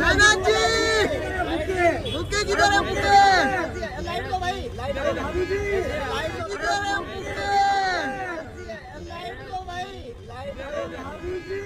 मेहनत जी भूखे किधर है भूखे लाइट लो भाई लाइट किधर है भूखे लाइट लो भाई लाइट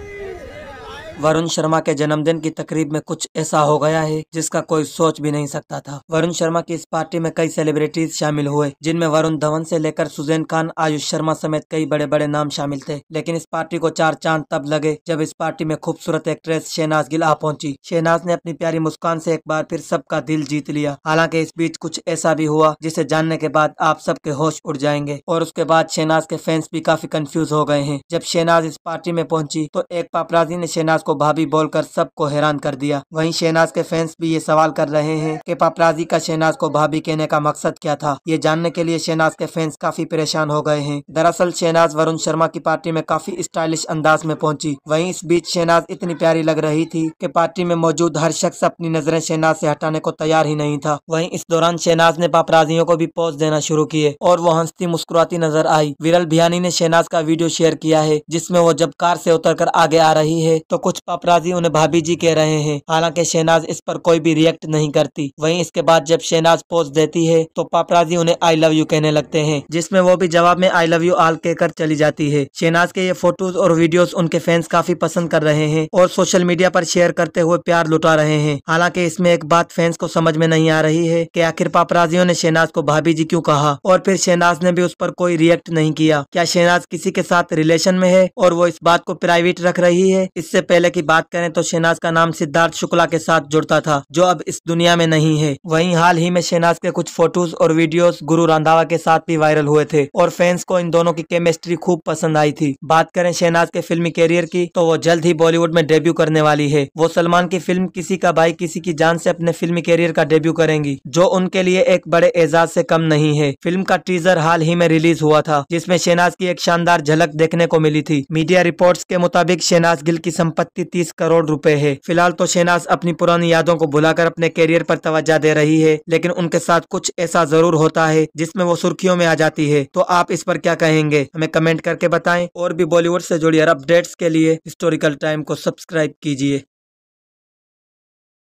वरुण शर्मा के जन्मदिन की तकरीब में कुछ ऐसा हो गया है जिसका कोई सोच भी नहीं सकता था वरुण शर्मा की इस पार्टी में कई सेलिब्रिटीज शामिल हुए जिनमें वरुण धवन से लेकर सुजैन खान आयुष शर्मा समेत कई बड़े बड़े नाम शामिल थे लेकिन इस पार्टी को चार चांद तब लगे जब इस पार्टी में खूबसूरत एक्ट्रेस शहनाज गिल आ पहुंची शहनाज ने अपनी प्यारी मुस्कान से एक बार फिर सबका दिल जीत लिया हालांकि इस बीच कुछ ऐसा भी हुआ जिसे जानने के बाद आप सबके होश उड़ जाएंगे और उसके बाद शहनाज के फैंस भी काफी कंफ्यूज हो गए हैं जब शहनाज इस पार्टी में पहुंची तो एक पापराजी ने शहनाज को भाभी बोलकर सबको हैरान कर दिया वहीं शहनाज के फैंस भी ये सवाल कर रहे हैं कि पापराजी का शहनाज को भाभी कहने का मकसद क्या था ये जानने के लिए शहनाज के फैंस काफी परेशान हो गए हैं दरअसल शहनाज वरुण शर्मा की पार्टी में काफी स्टाइलिश अंदाज में पहुंची वहीं इस बीच शहनाज इतनी प्यारी लग रही थी कि पार्टी में मौजूद हर शख्स अपनी नजरें शहनाज से हटाने को तैयार ही नहीं था वहीं इस दौरान शहनाज ने पापराजियों को भी पोज देना शुरू किए और वो हंसती मुस्कुराती नजर आई विरल भियानी ने शहनाज का वीडियो शेयर किया है जिसमे वो जब कार से उतर आगे आ रही है तो कुछ कुछ पापराजी उन्हें भाभी जी कह रहे हैं हालांकि शहनाज इस पर कोई भी रिएक्ट नहीं करती वहीं इसके बाद जब शहनाज पोस्ट देती है तो पापराजी उन्हें आई लव यू कहने लगते हैं जिसमें वो भी जवाब में आई लव यू आल कहकर चली जाती है शहनाज के ये फोटोज और वीडियोज उनके फैंस काफी पसंद कर रहे हैं और सोशल मीडिया पर शेयर करते हुए प्यार लुटा रहे हैं हालांकि इसमें एक बात फैंस को समझ में नहीं आ रही है की आखिर पापराजियों ने शहनाज को भाभी जी क्यूँ कहा और फिर शहनाज ने भी उस पर कोई रिएक्ट नहीं किया क्या शहनाज किसी के साथ रिलेशन में है और वो इस बात को प्राइवेट रख रही है इससे पहले पहले की बात करें तो शहनाज का नाम सिद्धार्थ शुक्ला के साथ जुड़ता था जो अब इस दुनिया में नहीं है वहीं हाल ही में शहनाज के कुछ फोटोज और वीडियोस गुरु रंधावा के साथ भी वायरल हुए थे और फैंस को इन दोनों की केमिस्ट्री खूब पसंद आई थी बात करें शहनाज के फिल्मी कैरियर की तो वो जल्द ही बॉलीवुड में डेब्यू करने वाली है वो सलमान की फिल्म किसी का भाई किसी की जान से अपने फिल्मी कैरियर का डेब्यू करेंगी जो उनके लिए एक बड़े एजाज ऐसी कम नहीं है फिल्म का टीजर हाल ही में रिलीज हुआ था जिसमे शहनाज की एक शानदार झलक देखने को मिली थी मीडिया रिपोर्ट के मुताबिक शहनाज गिल की संपत्ति तीस करोड़ रुपए है फिलहाल तो शहनाज अपनी पुरानी यादों को भुलाकर अपने कैरियर पर तवज्जा दे रही है लेकिन उनके साथ कुछ ऐसा जरूर होता है जिसमे वो सुर्खियों में आ जाती है तो आप इस पर क्या कहेंगे हमें कमेंट करके बताए और भी बॉलीवुड से जुड़ी हर अपडेट्स के लिए हिस्टोरिकल टाइम को सब्सक्राइब कीजिए